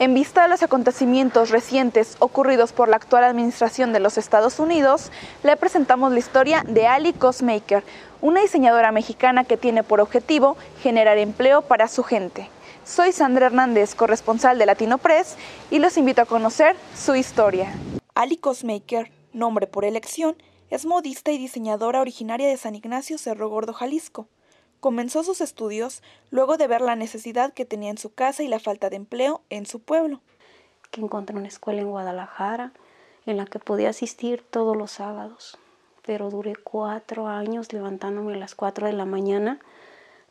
En vista de los acontecimientos recientes ocurridos por la actual administración de los Estados Unidos, le presentamos la historia de Ali Cosmaker, una diseñadora mexicana que tiene por objetivo generar empleo para su gente. Soy Sandra Hernández, corresponsal de Latino Press, y los invito a conocer su historia. Ali Cosmaker, nombre por elección, es modista y diseñadora originaria de San Ignacio Cerro Gordo, Jalisco. Comenzó sus estudios luego de ver la necesidad que tenía en su casa y la falta de empleo en su pueblo. Que encontré una escuela en Guadalajara en la que podía asistir todos los sábados, pero duré cuatro años levantándome a las cuatro de la mañana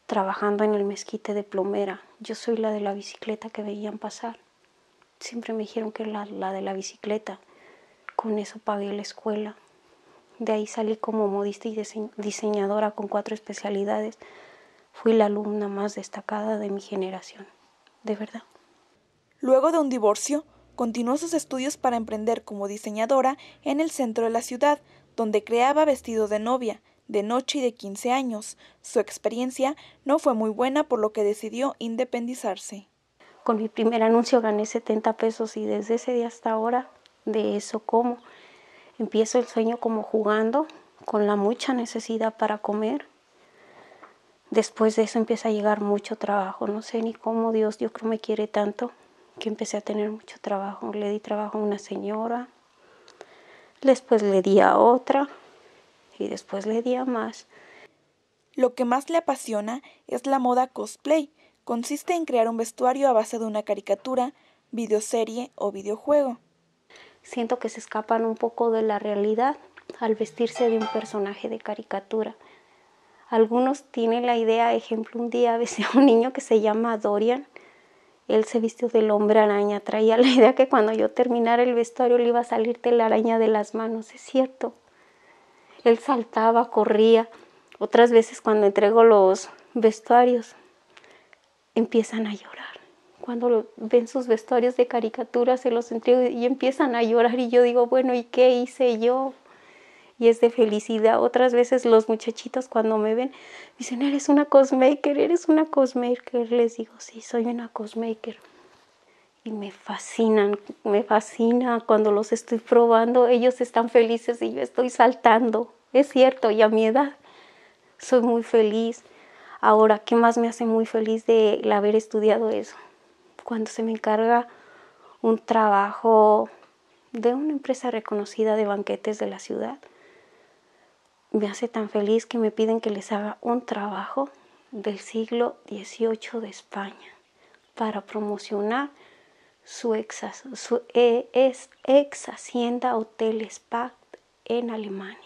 trabajando en el mezquite de plomera. Yo soy la de la bicicleta que veían pasar. Siempre me dijeron que era la, la de la bicicleta. Con eso pagué la escuela. De ahí salí como modista y diseñadora con cuatro especialidades. Fui la alumna más destacada de mi generación, de verdad. Luego de un divorcio, continuó sus estudios para emprender como diseñadora en el centro de la ciudad, donde creaba vestido de novia, de noche y de 15 años. Su experiencia no fue muy buena, por lo que decidió independizarse. Con mi primer anuncio gané 70 pesos y desde ese día hasta ahora de eso como. Empiezo el sueño como jugando, con la mucha necesidad para comer. Después de eso empieza a llegar mucho trabajo. No sé ni cómo Dios, Dios creo me quiere tanto que empecé a tener mucho trabajo. Le di trabajo a una señora, después le di a otra y después le di a más. Lo que más le apasiona es la moda cosplay. Consiste en crear un vestuario a base de una caricatura, videoserie o videojuego siento que se escapan un poco de la realidad al vestirse de un personaje de caricatura. Algunos tienen la idea, ejemplo, un día besé a un niño que se llama Dorian. Él se vistió del hombre araña. Traía la idea que cuando yo terminara el vestuario le iba a salirte la araña de las manos. Es cierto. Él saltaba, corría. Otras veces cuando entrego los vestuarios empiezan a llorar cuando ven sus vestuarios de caricatura, se los entrego y empiezan a llorar y yo digo, bueno, ¿y qué hice yo? Y es de felicidad. Otras veces los muchachitos cuando me ven dicen, eres una cosmaker, eres una cosmaker. Les digo, sí, soy una cosmaker. Y me fascinan, me fascina cuando los estoy probando. Ellos están felices y yo estoy saltando. Es cierto, y a mi edad soy muy feliz. Ahora, ¿qué más me hace muy feliz de haber estudiado eso? cuando se me encarga un trabajo de una empresa reconocida de banquetes de la ciudad. Me hace tan feliz que me piden que les haga un trabajo del siglo XVIII de España para promocionar su e-, ex, hacienda Hotel Spa en Alemania.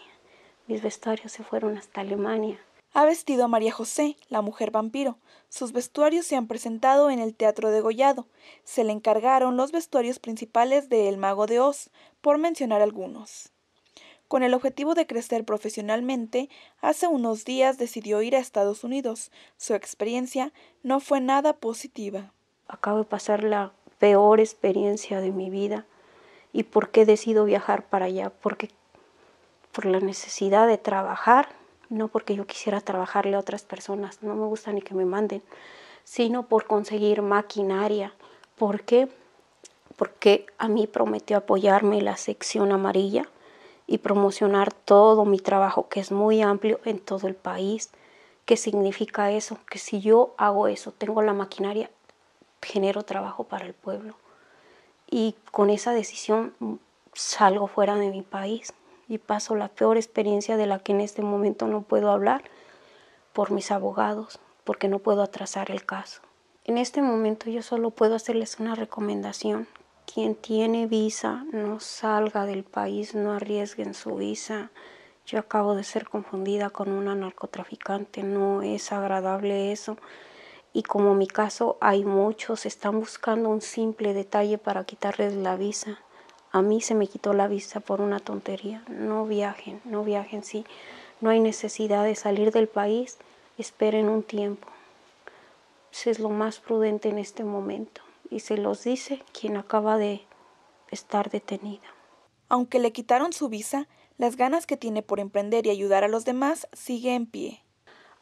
Mis vestuarios se fueron hasta Alemania ha vestido a María José, la mujer vampiro. Sus vestuarios se han presentado en el Teatro de Gollado. Se le encargaron los vestuarios principales de El Mago de Oz, por mencionar algunos. Con el objetivo de crecer profesionalmente, hace unos días decidió ir a Estados Unidos. Su experiencia no fue nada positiva. Acabo de pasar la peor experiencia de mi vida. ¿Y por qué decido viajar para allá? Porque por la necesidad de trabajar no porque yo quisiera trabajarle a otras personas, no me gusta ni que me manden, sino por conseguir maquinaria. ¿Por qué? Porque a mí prometió apoyarme la sección amarilla y promocionar todo mi trabajo, que es muy amplio en todo el país. ¿Qué significa eso? Que si yo hago eso, tengo la maquinaria, genero trabajo para el pueblo. Y con esa decisión mm, salgo fuera de mi país, y paso la peor experiencia de la que en este momento no puedo hablar por mis abogados, porque no puedo atrasar el caso. En este momento yo solo puedo hacerles una recomendación. Quien tiene visa, no salga del país, no arriesguen su visa. Yo acabo de ser confundida con una narcotraficante, no es agradable eso. Y como mi caso hay muchos, están buscando un simple detalle para quitarles la visa. A mí se me quitó la visa por una tontería. No viajen, no viajen, sí. No hay necesidad de salir del país. Esperen un tiempo. Eso es lo más prudente en este momento. Y se los dice quien acaba de estar detenida. Aunque le quitaron su visa, las ganas que tiene por emprender y ayudar a los demás sigue en pie.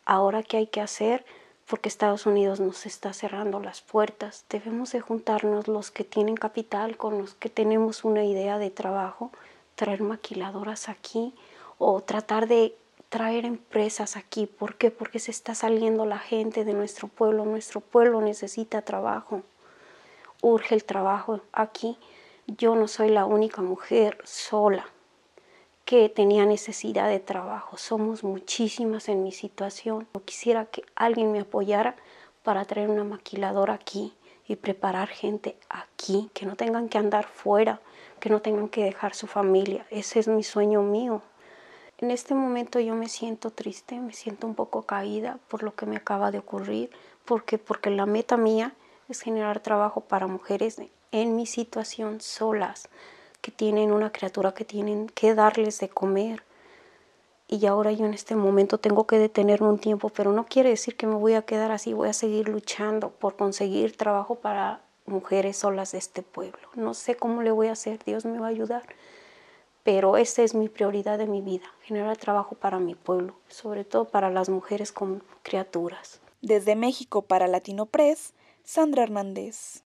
Ahora, ¿qué hay que hacer? porque Estados Unidos nos está cerrando las puertas. Debemos de juntarnos los que tienen capital con los que tenemos una idea de trabajo, traer maquiladoras aquí o tratar de traer empresas aquí. ¿Por qué? Porque se está saliendo la gente de nuestro pueblo. Nuestro pueblo necesita trabajo. Urge el trabajo aquí. Yo no soy la única mujer sola que tenía necesidad de trabajo. Somos muchísimas en mi situación. o quisiera que alguien me apoyara para traer una maquiladora aquí y preparar gente aquí, que no tengan que andar fuera, que no tengan que dejar su familia. Ese es mi sueño mío. En este momento yo me siento triste, me siento un poco caída por lo que me acaba de ocurrir, porque porque la meta mía es generar trabajo para mujeres en mi situación solas tienen, una criatura que tienen que darles de comer. Y ahora yo en este momento tengo que detenerme un tiempo, pero no quiere decir que me voy a quedar así, voy a seguir luchando por conseguir trabajo para mujeres solas de este pueblo. No sé cómo le voy a hacer, Dios me va a ayudar, pero esa es mi prioridad de mi vida, generar trabajo para mi pueblo, sobre todo para las mujeres con criaturas. Desde México para Latino Press, Sandra Hernández.